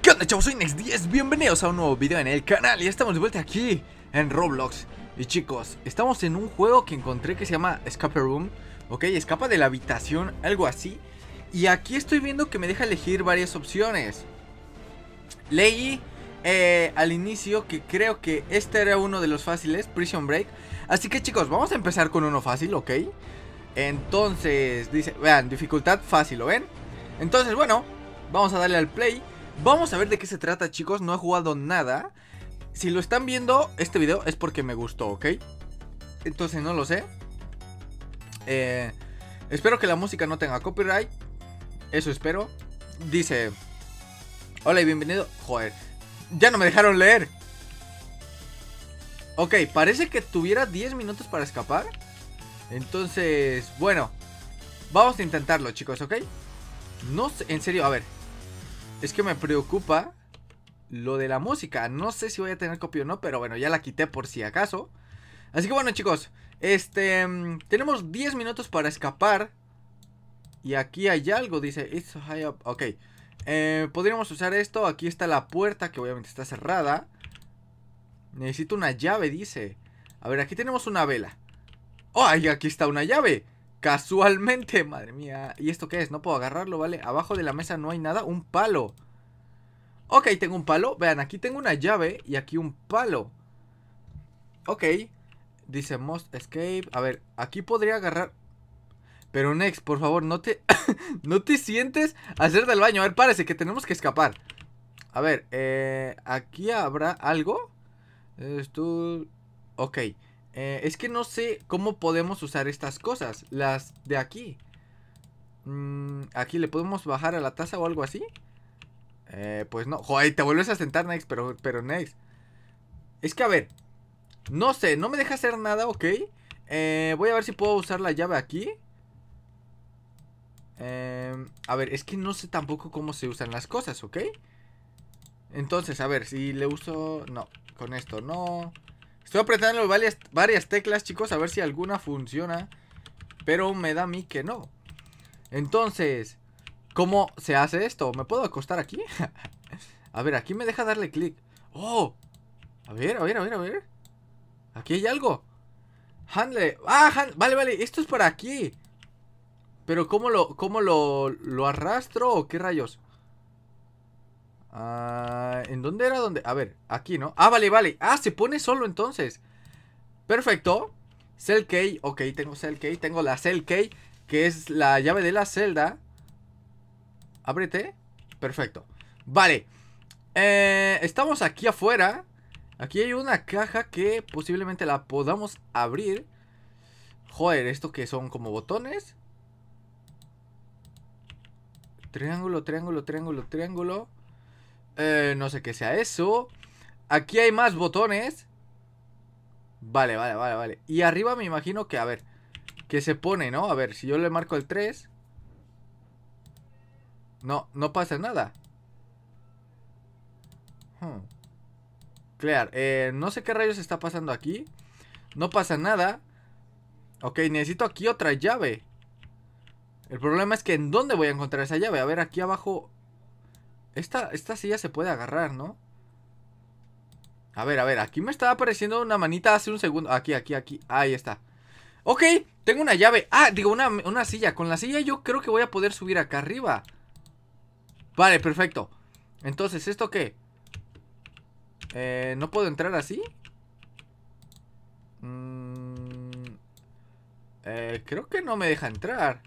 ¿Qué onda chavos? Soy Next10, bienvenidos a un nuevo video en el canal y estamos de vuelta aquí en Roblox Y chicos, estamos en un juego que encontré que se llama Escape Room Ok, escapa de la habitación, algo así Y aquí estoy viendo que me deja elegir varias opciones Leí eh, al inicio que creo que este era uno de los fáciles, Prison Break. Así que chicos, vamos a empezar con uno fácil, ¿ok? Entonces, dice, vean, dificultad fácil, ¿lo ven? Entonces, bueno, vamos a darle al play. Vamos a ver de qué se trata, chicos, no he jugado nada. Si lo están viendo, este video es porque me gustó, ¿ok? Entonces no lo sé. Eh, espero que la música no tenga copyright. Eso espero. Dice... Hola y bienvenido... Joder. Ya no me dejaron leer. Ok, parece que tuviera 10 minutos para escapar. Entonces, bueno. Vamos a intentarlo, chicos, ¿ok? No sé, en serio, a ver. Es que me preocupa lo de la música. No sé si voy a tener copia o no, pero bueno, ya la quité por si acaso. Así que bueno, chicos. Este, mm, tenemos 10 minutos para escapar. Y aquí hay algo, dice, it's high up. Ok. Eh, podríamos usar esto. Aquí está la puerta, que obviamente está cerrada. Necesito una llave, dice. A ver, aquí tenemos una vela. ¡Ay, aquí está una llave! Casualmente, madre mía. ¿Y esto qué es? No puedo agarrarlo, ¿vale? Abajo de la mesa no hay nada. Un palo. Ok, tengo un palo. Vean, aquí tengo una llave y aquí un palo. Ok. Dice Most Escape. A ver, aquí podría agarrar... Pero Nex, por favor, no te, no te sientes hacer del baño. A ver, párese, que tenemos que escapar. A ver, eh, aquí habrá algo. Esto... Ok. Eh, es que no sé cómo podemos usar estas cosas. Las de aquí. Mm, aquí le podemos bajar a la taza o algo así. Eh, pues no. Joder, te vuelves a sentar, Nex, pero, pero Nex. Es que a ver. No sé, no me deja hacer nada, ok. Eh, voy a ver si puedo usar la llave aquí. Em, a ver, es que no sé tampoco cómo se usan las cosas, ¿ok? Entonces, a ver, si le uso... No, con esto no... Estoy apretando varias, teclas, chicos, a ver si alguna funciona. Pero me da a mí que no. Entonces, ¿cómo se hace esto? ¿Me puedo acostar aquí? a ver, aquí me deja darle clic. ¡Oh! A ver, a ver, a ver, a ver. Aquí hay algo. Handle. ¡Ah! Vale, vale, esto es por aquí. Pero ¿cómo lo, lo, arrastro o qué rayos? Ah, ¿En dónde era donde? A ver, aquí, ¿no? Ah, vale, vale. Ah, se pone solo entonces. Perfecto. Cell Key. Ok, tengo Cell Key. Tengo la Cell Key, que es la llave de la celda. Ábrete. Perfecto. Vale. Eh, estamos aquí afuera. Aquí hay una caja que posiblemente la podamos abrir. Joder, ¿esto que son como botones? Triángulo, triángulo, triángulo, triángulo. Eh, no sé qué sea eso. Aquí hay más botones. Vale, vale, vale, vale. Y arriba me imagino que, a ver, que se pone, ¿no? A ver, si yo le marco el 3. No, no pasa nada. claro hmm. Clear. Eh, no sé qué rayos está pasando aquí. No pasa nada. Ok, necesito aquí otra llave. El problema es que en dónde voy a encontrar esa llave. A ver, aquí abajo... Esta, esta silla se puede agarrar, ¿no? A ver, a ver, aquí me estaba apareciendo una manita hace un segundo. Aquí, aquí, aquí. Ahí está. Ok, tengo una llave. Ah, digo, una, silla. Con la silla yo creo que voy a poder subir acá arriba. Vale, perfecto. Entonces, ¿esto qué? Eh, ¿No puedo entrar así? Mm, eh, creo que no me deja entrar.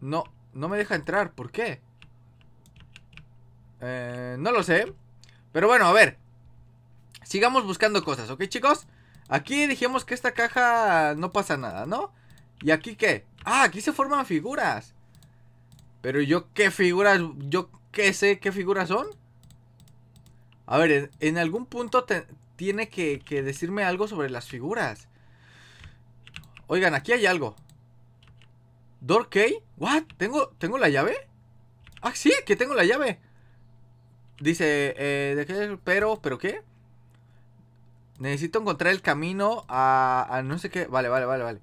No, no me deja entrar, ¿por qué? Eh, no lo sé Pero bueno, a ver Sigamos buscando cosas, ¿ok chicos? Aquí dijimos que esta caja no pasa nada, ¿no? ¿Y aquí qué? Ah, aquí se forman figuras Pero yo qué figuras Yo qué sé qué figuras son A ver, en, algún punto Tiene que decirme algo sobre las figuras Oigan, aquí hay algo ¿Door key? ¿What? ¿Tengo, ¿Tengo la llave? ¡Ah, sí! ¡Que tengo la llave! Dice, eh, ¿de Pero, ¿pero qué? Necesito encontrar el camino a, no sé qué. Vale, vale, vale, vale.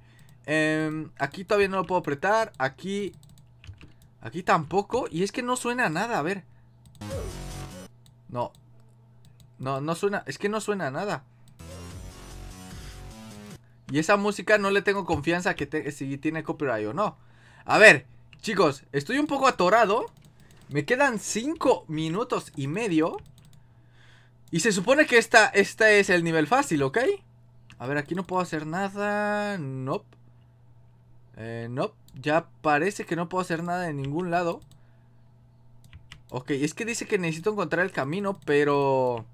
Em, aquí todavía no lo puedo apretar. Aquí... Aquí tampoco. Y es que no suena nada, a ver. No. No, no suena... Es que no suena nada. Y esa música no le tengo confianza que si tiene copyright o no. A ver, chicos, estoy un poco atorado. Me quedan 5 minutos y medio. Y se supone que esta, esta es el nivel fácil, ¿ok? A ver, aquí no puedo hacer nada. Nope. Eh, nope. Ya parece que no puedo hacer nada en ningún lado. Ok, es que dice que necesito encontrar el camino, pero...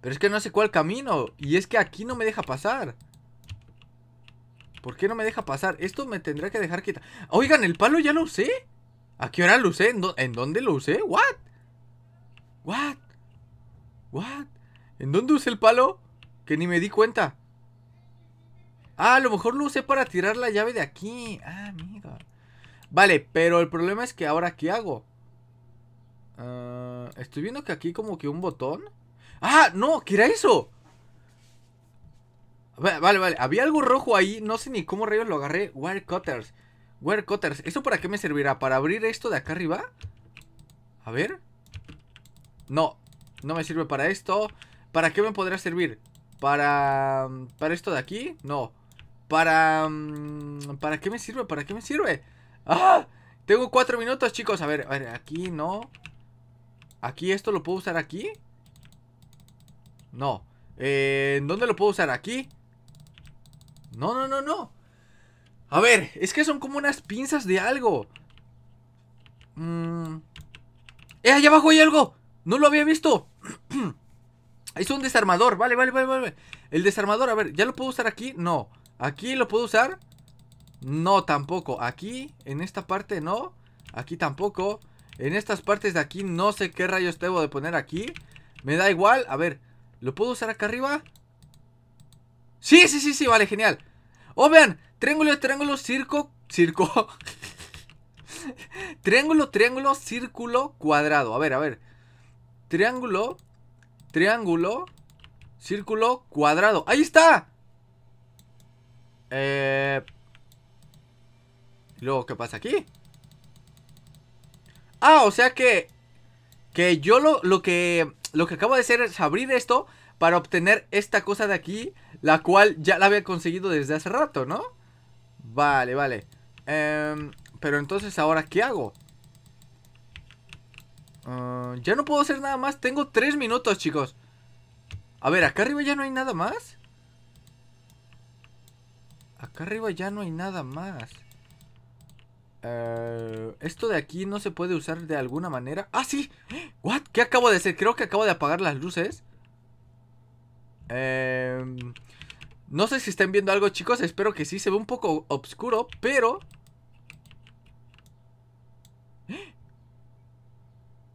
Pero es que no sé cuál camino. Y es que aquí no me deja pasar. ¿Por qué no me deja pasar? Esto me tendrá que dejar quitar. Oigan, el palo ya lo usé. ¿A qué hora lo usé? ¿En, dónde lo usé? ¿What? ¿What? ¿What? ¿En dónde usé el palo? Que ni me di cuenta. Ah, a lo mejor lo usé para tirar la llave de aquí. Ah, amigo. Vale, pero el problema es que ahora ¿qué hago? Ah, estoy viendo que aquí como que un botón. ¡Ah! ¡No! ¿Qué era eso? Vale, vale. Había algo rojo ahí. No sé ni cómo rayos lo agarré. Wire cutters. Wire cutters. ¿Eso para qué me servirá? ¿Para abrir esto de acá arriba? A ver. No. No me sirve para esto. ¿Para qué me podrá servir? ¿Para... ¿Para esto de aquí? No. ¿Para... ¿Para qué me sirve? ¿Para qué me sirve? ¡Ah! Tengo cuatro minutos, chicos. A ver, a ver. Aquí no. Aquí esto lo puedo usar aquí. No. Eh, ¿Dónde lo puedo usar? ¿Aquí? No, no, no, no. A ver, es que son como unas pinzas de algo. Mmm ¡Eh, allá abajo hay algo! ¡No lo había visto! es un desarmador. Vale, vale, vale, vale. El desarmador, a ver, ¿ya lo puedo usar aquí? No. ¿Aquí lo puedo usar? No, tampoco. Aquí, en esta parte, no. Aquí tampoco. En estas partes de aquí, no sé qué rayos debo de poner aquí. Me da igual. A ver, ¿Lo puedo usar acá arriba? Sí, sí, sí, sí, vale, genial Oh, vean, triángulo, triángulo, circo, circo Triángulo, triángulo, círculo, cuadrado A ver, a ver Triángulo, triángulo, círculo, cuadrado ¡Ahí está! Eh... ¿Y luego qué pasa aquí? Ah, o sea que... Que yo lo, lo que lo que acabo de hacer es abrir esto para obtener esta cosa de aquí, la cual ya la había conseguido desde hace rato, ¿no? Vale, vale. Em, pero entonces ahora, ¿qué hago? Ah, ya no puedo hacer nada más. Tengo tres minutos, chicos. A ver, acá arriba ya no hay nada más. Acá arriba ya no hay nada más. Eh, esto de aquí no se puede usar de alguna manera. ¡Ah, sí! ¿What? ¿Qué acabo de hacer? Creo que acabo de apagar las luces. Em, no sé si estén viendo algo, chicos. Espero que sí. Se ve un poco oscuro, pero...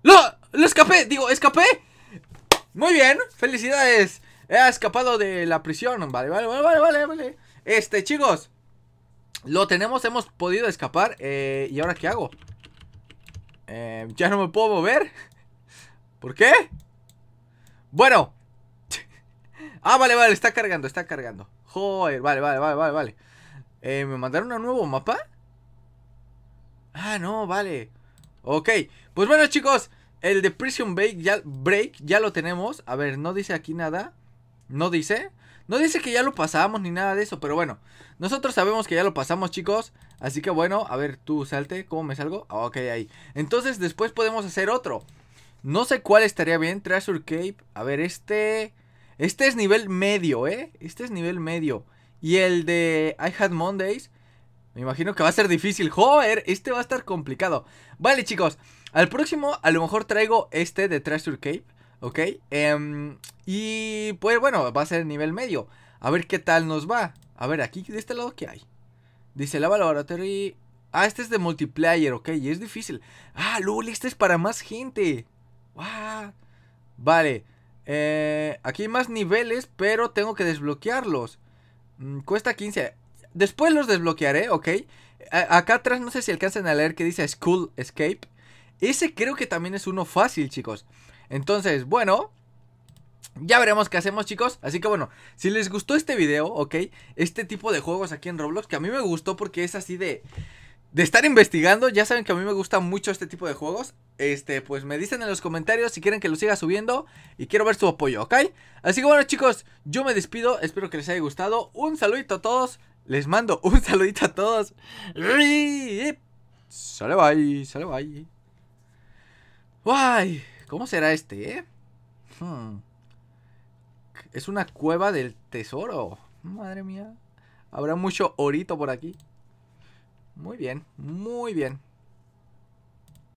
¡Lo! ¡Lo escapé! Digo, escapé. Muy bien. Felicidades. He escapado de la prisión. Vale, vale, vale, vale, vale. Este, chicos. Lo tenemos, hemos podido escapar. Eh, ¿Y ahora qué hago? Em, ya no me puedo mover. ¿Por qué? Bueno. ah, vale, vale, está cargando, está cargando. Joder, vale, vale, vale, vale, vale. Eh, ¿Me mandaron un nuevo mapa? Ah, no, vale. Ok, pues bueno chicos, el de Prison break ya lo tenemos. A ver, no dice aquí nada. No dice. No dice que ya lo pasamos ni nada de eso, pero bueno. Nosotros sabemos que ya lo pasamos, chicos. Así que bueno, a ver, tú salte. ¿Cómo me salgo? Ah, ok, ahí. Entonces después podemos hacer otro. No sé cuál estaría bien. Treasure Cape. A ver, este... Este es nivel medio, ¿eh? Este es nivel medio. Y el de I Had Mondays... Me imagino que va a ser difícil. Joder, este va a estar complicado. Vale, chicos. Al próximo, a lo mejor traigo este de Treasure Cape. ¿ok? Em, y pues bueno, va a ser nivel medio. A ver qué tal nos va. A ver, aquí de este lado, ¿qué hay? Dice Lava y Ah, este es de multiplayer, ok, y es difícil. Ah, luli este es para más gente. Vale. Eh, aquí hay más niveles, pero tengo que desbloquearlos. Mm, cuesta 15. Después los desbloquearé, ok. Eh, acá atrás no sé si alcanzan a leer que dice School Escape. Ese creo que también es uno fácil, chicos. Entonces, bueno, ya veremos qué hacemos chicos, así que bueno, si les gustó este video, ok, este tipo de juegos aquí en Roblox, que a mí me gustó porque es así de, de estar investigando, ya saben que a mí me gusta mucho este tipo de juegos, este, pues me dicen en los comentarios si quieren que lo siga subiendo y quiero ver su apoyo, ok, así que bueno chicos, yo me despido, espero que les haya gustado, un saludito a todos, les mando un saludito a todos, sale bye, sale bye, ¿Cómo será este, eh? Hmm. Es una cueva del tesoro. Madre mía. Habrá mucho orito por aquí. Muy bien, muy bien.